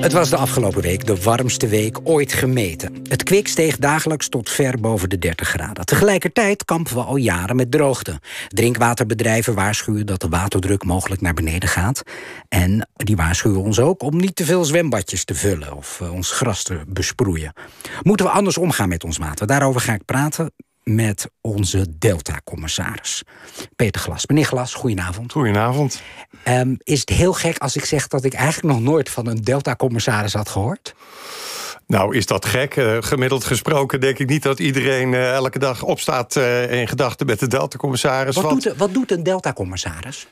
het was de afgelopen week de warmste week ooit gemeten. Het kwik steeg dagelijks tot ver boven de 30 graden. Tegelijkertijd kampen we al jaren met droogte. Drinkwaterbedrijven waarschuwen dat de waterdruk mogelijk naar beneden gaat. En die waarschuwen ons ook om niet te veel zwembadjes te vullen of eh, ons gras te besproeien. Moeten we anders omgaan met ons water? Daarover ga ik praten met onze Delta-commissaris, Peter Glas. Meneer Glas, goedenavond. Goedenavond. Ehm, is het heel gek als ik zeg dat ik eigenlijk nog nooit van een Delta-commissaris had gehoord? Nou, is dat gek? Eh, gemiddeld gesproken denk ik niet dat iedereen eh, elke dag opstaat eh, in gedachten met de Delta-commissaris. Wat, doet, wat doet een Delta-commissaris?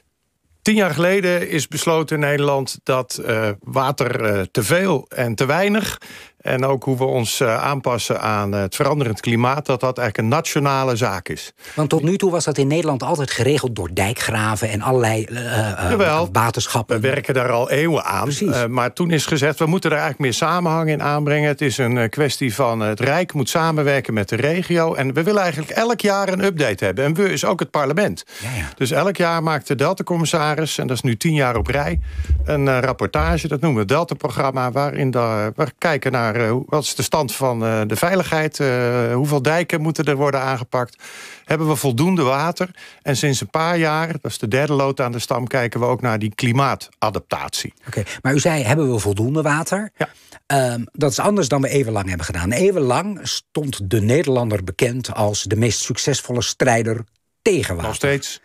Tien jaar geleden is besloten in Nederland dat water te veel en te weinig en ook hoe we ons eh, aanpassen aan het veranderend klimaat, dat dat eigenlijk een nationale zaak is. Want tot nu toe was dat in Nederland altijd geregeld door dijkgraven en allerlei eh, eh, waterschappen. We werken daar al eeuwen aan. maar toen is gezegd, we moeten er eigenlijk meer samenhang in aanbrengen. Het is een kwestie van het Rijk moet samenwerken met de regio. En we willen eigenlijk elk jaar een update hebben. En we is ook het parlement. Ja, ja. Dus elk jaar maakt de Delta-commissaris, en dat is nu tien jaar op rij, een rapportage. Dat noemen we het Delta-programma, waarin daar, we kijken naar eh, wat is de stand van eh, de veiligheid? Eh, hoeveel dijken moeten er worden aangepakt? Hebben we voldoende water? En sinds een paar jaar, dat is de derde lood aan de stam, kijken we ook naar die klimaatadaptatie. Oké, maar u zei, hebben we voldoende water? Ja. Ehm, dat is anders dan we even lang hebben gedaan. lang stond de Nederlander bekend als de meest succesvolle strijder tegen water. Nog steeds.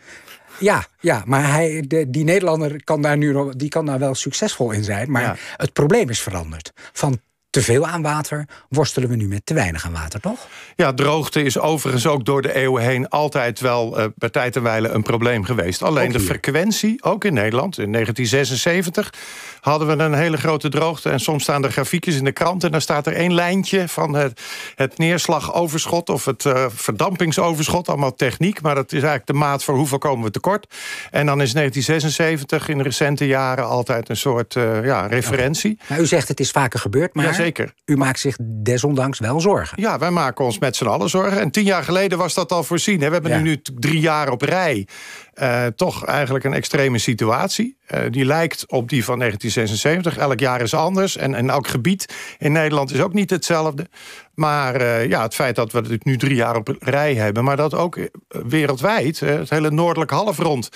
Ja, ja maar hij, de, die Nederlander kan daar nu die kan daar wel succesvol in zijn. Maar het probleem is veranderd. Van te veel aan water, worstelen we nu met te weinig aan water, toch? Ja, droogte is overigens ook door de eeuwen heen altijd wel eh, bij tijd en wijle een probleem geweest. Alleen de frequentie, ook in Nederland, in 1976 hadden we een hele grote droogte. En soms staan er grafiekjes in de krant en dan staat er één lijntje van het, het neerslagoverschot of het eh, verdampingsoverschot, allemaal techniek, maar dat is eigenlijk de maat voor hoeveel komen we tekort. En dan is 1976 in recente jaren altijd een soort eh, ja, referentie. Maar u zegt het is vaker gebeurd, maar... Zeker. U maakt zich desondanks wel zorgen. Ja, wij maken ons met z'n allen zorgen. En tien jaar geleden was dat al voorzien. Hè? We hebben nu nu drie jaar op rij eh, toch eigenlijk een extreme situatie. Eh, die lijkt op die van 1976. Elk jaar is anders. En, en elk gebied in Nederland is ook niet hetzelfde. Maar eh, ja, het feit dat we het nu drie jaar op rij hebben... maar dat ook eh, wereldwijd, eh, het hele noordelijke halfrond...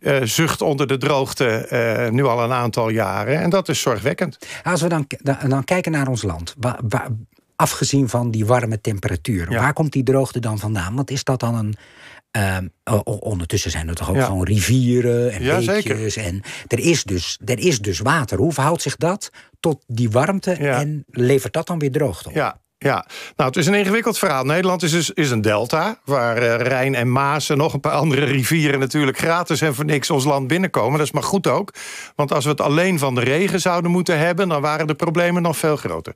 Uh, zucht onder de droogte nu al een aantal jaren. En dat is zorgwekkend. Als we dan, dan kijken naar ons land... afgezien van die warme temperaturen, waar komt die droogte dan vandaan? Want is dat dan een, ehm, ondertussen zijn er toch ook gewoon rivieren en beekjes. En er is, dus, er is dus water. Hoe verhoudt zich dat tot die warmte en levert dat dan weer droogte op? Ja, ja. Nou, het is een ingewikkeld verhaal. Nederland is, dus, is een delta, waar eh, Rijn en Maas en nog een paar andere rivieren natuurlijk gratis en voor niks ons land binnenkomen. Dat is maar goed ook, want als we het alleen van de regen zouden moeten hebben, dan waren de problemen nog veel groter.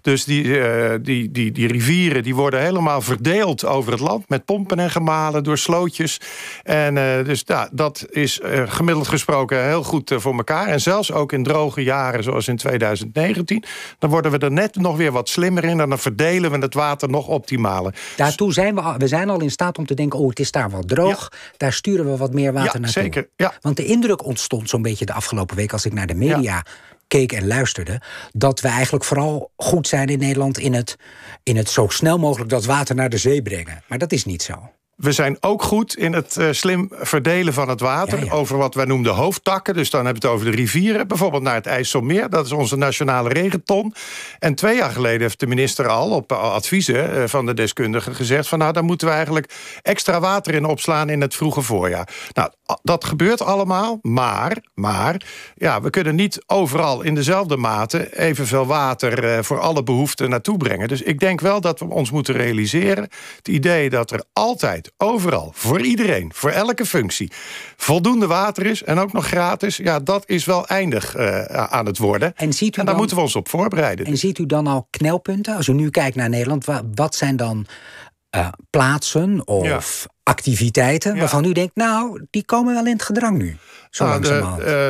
Dus die, eh, die, die, die rivieren die worden helemaal verdeeld over het land met pompen en gemalen door slootjes. En eh, dus ja, dat is gemiddeld gesproken heel goed voor elkaar. En zelfs ook in droge jaren, zoals in 2019, dan worden we er net nog weer wat slimmer in dan verdelen we het water nog optimaler. Daartoe zijn we, we zijn al in staat om te denken: oh, het is daar wat droog. Daar sturen we wat meer water ja, naartoe. Zeker, ja. Want de indruk ontstond zo'n beetje de afgelopen week als ik naar de media keek en luisterde, dat we eigenlijk vooral goed zijn in Nederland in het, in het zo snel mogelijk dat water naar de zee brengen. Maar dat is niet zo. We zijn ook goed in het eh, slim verdelen van het water. Over wat wij noemden hoofdtakken. Dus dan hebben we het over de rivieren. Bijvoorbeeld naar het IJsselmeer. Dat is onze nationale regenton. En twee jaar geleden heeft de minister al op eh, adviezen eh, van de deskundigen gezegd. van nou, daar moeten we eigenlijk extra water in opslaan in het vroege voorjaar. Nou, dat gebeurt allemaal. Maar, maar ja, we kunnen niet overal in dezelfde mate evenveel water voor alle behoeften naartoe brengen. Dus ik denk wel dat we ons moeten realiseren. Het idee dat er altijd Overal. Voor iedereen. Voor elke functie. Voldoende water is en ook nog gratis. Ja, dat is wel eindig eh, aan het worden. En, ziet u daar dan, moeten we ons op voorbereiden. En ziet u dan al knelpunten? Als u nu kijkt naar Nederland, wat zijn dan eh, plaatsen of activiteiten waarvan u denkt, nou, die komen wel in het gedrang nu? Zo nou, eh,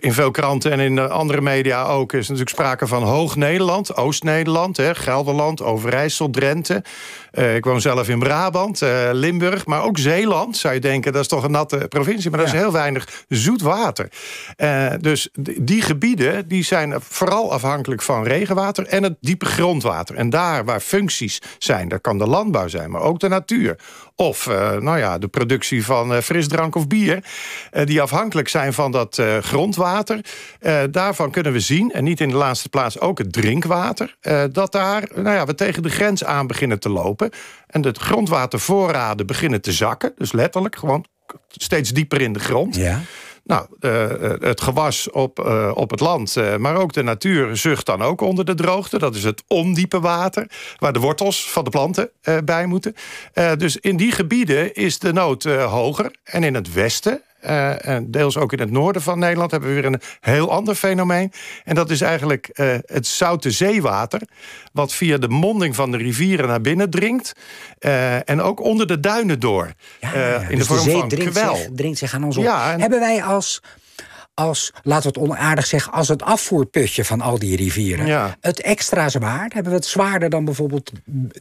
in veel kranten en in andere media ook is natuurlijk sprake van Hoog-Nederland, Oost-Nederland, Gelderland, Overijssel, Drenthe. Eh, ik woon zelf in Brabant, eh, Limburg, maar ook Zeeland. Zou je denken, dat is toch een natte provincie, maar ja. dat is heel weinig zoet water. Eh, dus die gebieden die zijn vooral afhankelijk van regenwater en het diepe grondwater. En daar waar functies zijn, dat kan de landbouw zijn, maar ook de natuur. Of eh, nou ja, de productie van uh, frisdrank of bier, eh, die afhankelijk zijn van dat grondwater. daarvan kunnen we zien, en niet in de laatste plaats ook het drinkwater, dat daar, nou ja, we tegen de grens aan beginnen te lopen. En de grondwatervoorraden beginnen te zakken, dus letterlijk gewoon steeds dieper in de grond. Ja. Nou, eh, eh, het gewas op, eh, op het land, maar ook de natuur zucht dan ook onder de droogte. Dat is het ondiepe water, waar de wortels van de planten bij moeten. dus in die gebieden is de nood hoger. En in het westen eh, en deels ook in het noorden van Nederland hebben we weer een heel ander fenomeen. En dat is eigenlijk eh, het zoute zeewater, wat via de monding van de rivieren naar binnen dringt. Eh, en ook onder de duinen door. Ja, in dus de vorm de zee van kwel. Zich, dringt zich aan ons op. Ja, Hebben wij als als, laten we het onaardig zeggen, als het afvoerputje van al die rivieren. Het extra zwaar, hebben we het zwaarder dan bijvoorbeeld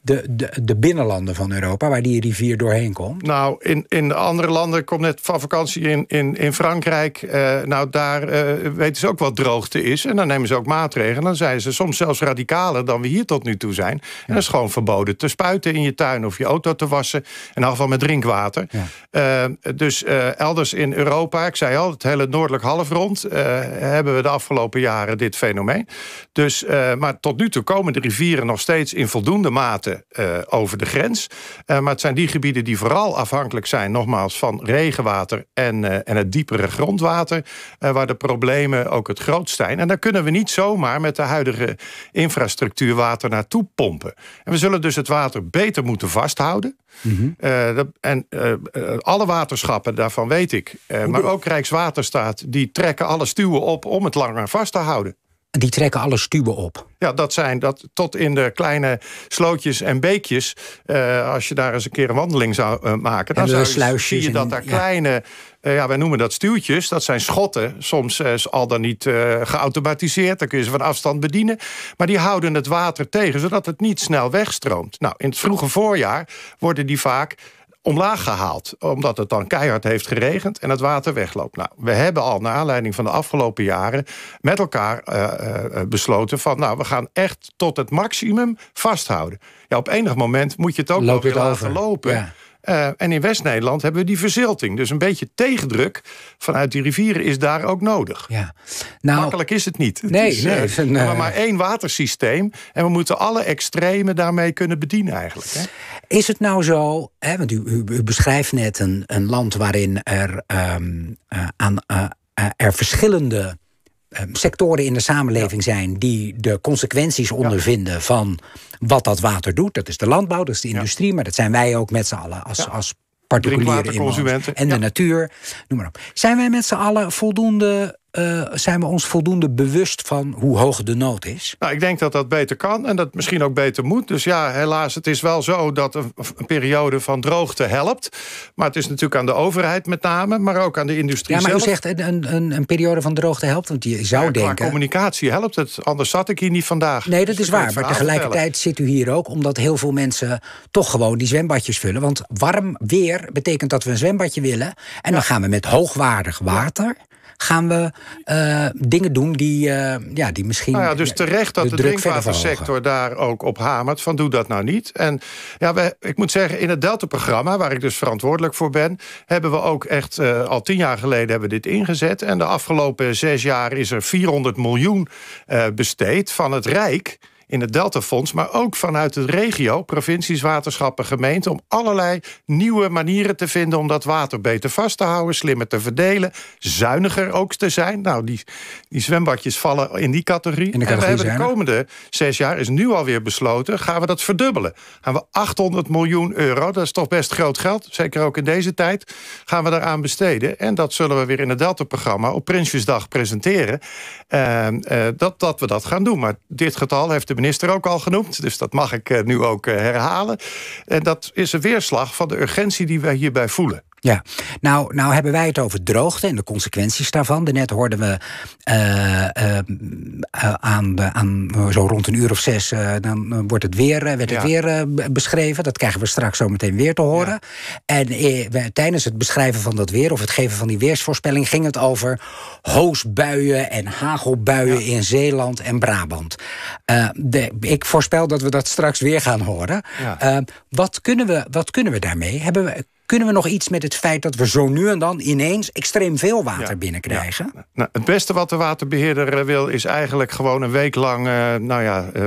de, de, de binnenlanden van Europa, waar die rivier doorheen komt? Nou, in, in de andere landen, ik kom net van vakantie in, in, in Frankrijk, eh, nou daar eh, weten ze ook wat droogte is en dan nemen ze ook maatregelen. Dan zijn ze soms zelfs radicaler dan we hier tot nu toe zijn. En dat is gewoon verboden te spuiten in je tuin of je auto te wassen en afval met drinkwater. Eh, dus elders in Europa, ik zei al, het hele noordelijk half eh, hebben we de afgelopen jaren dit fenomeen. Dus, eh, maar tot nu toe komen de rivieren nog steeds in voldoende mate eh, over de grens. maar het zijn die gebieden die vooral afhankelijk zijn, nogmaals, van regenwater en, en het diepere grondwater, waar de problemen ook het grootst zijn. En daar kunnen we niet zomaar met de huidige infrastructuur water naartoe pompen. En we zullen dus het water beter moeten vasthouden. Mhm. Eh, en eh, eh, alle waterschappen, daarvan weet ik. maar ook Rijkswaterstaat, die trekken alle stuwen op om het langer vast te houden. Die trekken alle stuwen op. Ja, dat zijn dat tot in de kleine slootjes en beekjes. als je daar eens een keer een wandeling zou maken, dan zie je dat daar kleine eh, ja, wij noemen dat stuwtjes. Dat zijn schotten, soms uh, al dan niet eh, geautomatiseerd. Dan kun je ze van afstand bedienen. Maar die houden het water tegen, zodat het niet snel wegstroomt. Nou, in het vroege voorjaar worden die vaak omlaag gehaald. Omdat het dan keihard heeft geregend en het water wegloopt. Nou, we hebben al naar aanleiding van de afgelopen jaren met elkaar besloten van nou, we gaan echt tot het maximum vasthouden. Ja, op enig moment moet je het ook Loop nog weer laten lopen. Ja. Eh, en in West-Nederland hebben we die verzilting. Dus een beetje tegendruk vanuit die rivieren is daar ook nodig. Ja. Nou, Makkelijk is het niet. Nee, eh, het is, een, maar, eh, maar één watersysteem. En we moeten alle extremen daarmee kunnen bedienen eigenlijk. Hè? Is het nou zo, hè, want u, u, beschrijft net een, een land waarin er, ehm, aan, er verschillende Ehm, sectoren in de samenleving zijn die de consequenties ondervinden van wat dat water doet. Dat is de landbouw, dat is de industrie, maar dat zijn wij ook met z'n allen als, als particuliere consumenten. En de natuur, noem maar op. Zijn wij met z'n allen voldoende eh, zijn we ons voldoende bewust van hoe hoog de nood is? Nou, ik denk dat dat beter kan en dat misschien ook beter moet. Dus ja, helaas, het is wel zo dat een, periode van droogte helpt. Maar het is natuurlijk aan de overheid met name, maar ook aan de industrie zelf. Ja, maar zelf. u zegt een, een, een, periode van droogte helpt, want je zou ja, denken... communicatie helpt het, anders zat ik hier niet vandaag. Nee, dat dus is waar, maar tegelijkertijd zit u hier ook... omdat heel veel mensen toch gewoon die zwembadjes vullen. Want warm weer betekent dat we een zwembadje willen... en dan gaan we met hoogwaardig water gaan we eh, dingen doen die, eh, ja, die misschien. Nou ja, dus terecht dat de, drinkwatersector daar ook op hamert: van doe dat nou niet. En ja, ik moet zeggen, in het Delta-programma, waar ik dus verantwoordelijk voor ben, hebben we ook echt eh, al tien jaar geleden hebben dit ingezet. En de afgelopen zes jaar is er 400 miljoen besteed van het Rijk in het Deltafonds, maar ook vanuit de regio, provincies, waterschappen, gemeenten, om allerlei nieuwe manieren te vinden om dat water beter vast te houden, slimmer te verdelen, zuiniger ook te zijn. Nou, die, die zwembadjes vallen in die categorie. In de categorie en we hebben de komende zes jaar, is nu alweer besloten, gaan we dat verdubbelen. Gaan we 800 miljoen euro, dat is toch best groot geld, zeker ook in deze tijd, gaan we daaraan besteden. En dat zullen we weer in het Delta-programma op Prinsjesdag presenteren. Ehm, eh, dat, dat we dat gaan doen. Maar dit getal heeft de minister ook al genoemd, dus dat mag ik eh, nu ook eh, herhalen. En dat is een weerslag van de urgentie die wij hierbij voelen. Ja, nou, nou hebben wij het over droogte en de consequenties daarvan. Daarnet hoorden we eh, eh, eh, aan, de, aan zo rond een uur of zes, dan wordt het weer, werd het weer beschreven. Dat krijgen we straks zo meteen weer te horen. En tijdens het beschrijven van dat weer of het geven van die weersvoorspelling ging het over hoosbuien en hagelbuien in Zeeland en Brabant. De, ik voorspel dat we dat straks weer gaan horen. wat, kunnen we, wat kunnen we daarmee? Hebben we kunnen we nog iets met het feit dat we zo nu en dan ineens extreem veel water binnenkrijgen? Nou, het beste wat de waterbeheerder eh, wil is eigenlijk gewoon een week lang uh, nou ja, uh,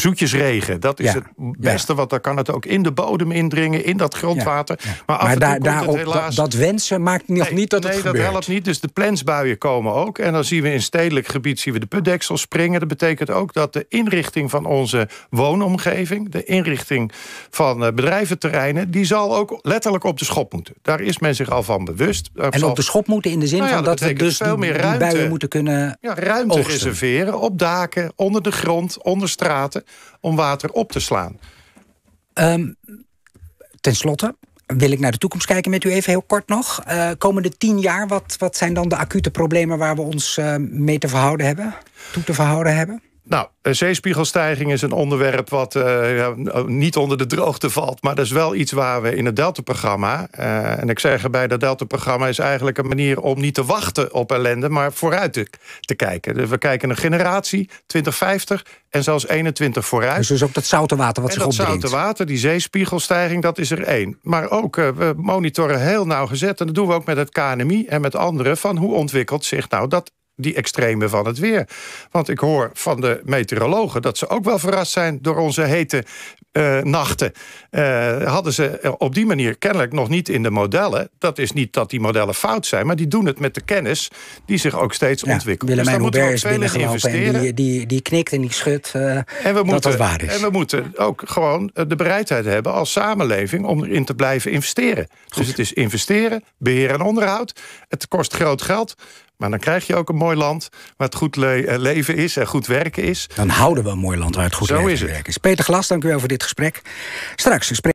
uh, Dat is het beste wat dan kan. Het ook in de bodem indringen, in dat grondwater. Maar, daar, daarop, dat, wensen maakt nog niet dat het gebeurt. Nee, dat helpt niet. Dus de plensbuien komen ook. En dan zien we in stedelijk gebied zien we de putdeksel springen. Dat betekent ook dat de inrichting van onze woonomgeving, de inrichting van bedrijventerreinen, die zal ook letterlijk op de schop moeten. Daar is men zich al van bewust. En op de schop moeten in de zin nou van dat, we dus veel meer ruimte, buien moeten kunnen ja, Ruimte reserveren op daken, onder de grond, onder straten... om water op te slaan. Ehm, ten slotte wil ik naar de toekomst kijken met u even heel kort nog. Eh, komende tien jaar, wat, wat zijn dan de acute problemen... waar we ons eh, mee te verhouden hebben, toe te verhouden hebben? Nou, zeespiegelstijging is een onderwerp wat eh, niet onder de droogte valt. Maar dat is wel iets waar we in het Delta-programma. Eh, en ik zeg erbij, dat Delta-programma is eigenlijk een manier om niet te wachten op ellende. maar vooruit te, kijken. Dus we kijken een generatie, 2050 en zelfs 21 vooruit. Dus, dus ook dat zoute water wat en zich opdringt. Dat zoute water, die zeespiegelstijging, dat is er één. Maar ook, eh, we monitoren heel nauwgezet. en dat doen we ook met het KNMI en met anderen. van hoe ontwikkelt zich nou dat die extreme van het weer. Want ik hoor van de meteorologen dat ze ook wel verrast zijn door onze hete eh, nachten. Eh, hadden ze op die manier kennelijk nog niet in de modellen. Dat is niet dat die modellen fout zijn, maar die doen het met de kennis die zich ook steeds ontwikkelt. Dus Willemijn dus Hubert steeds binnengelopen investeren? die, die, die, knikt en die schudt eh, en we moeten, ook gewoon de bereidheid hebben als samenleving om erin te blijven investeren. Dus het is investeren, beheer en onderhoud. Het kost groot geld, maar dan krijg je ook een mooi land waar het goed eh, leven is en goed werken is. Dan houden we een mooi land waar het goed leven en werken is. Peter Glas, dank u wel voor dit gesprek. Straks gesprek.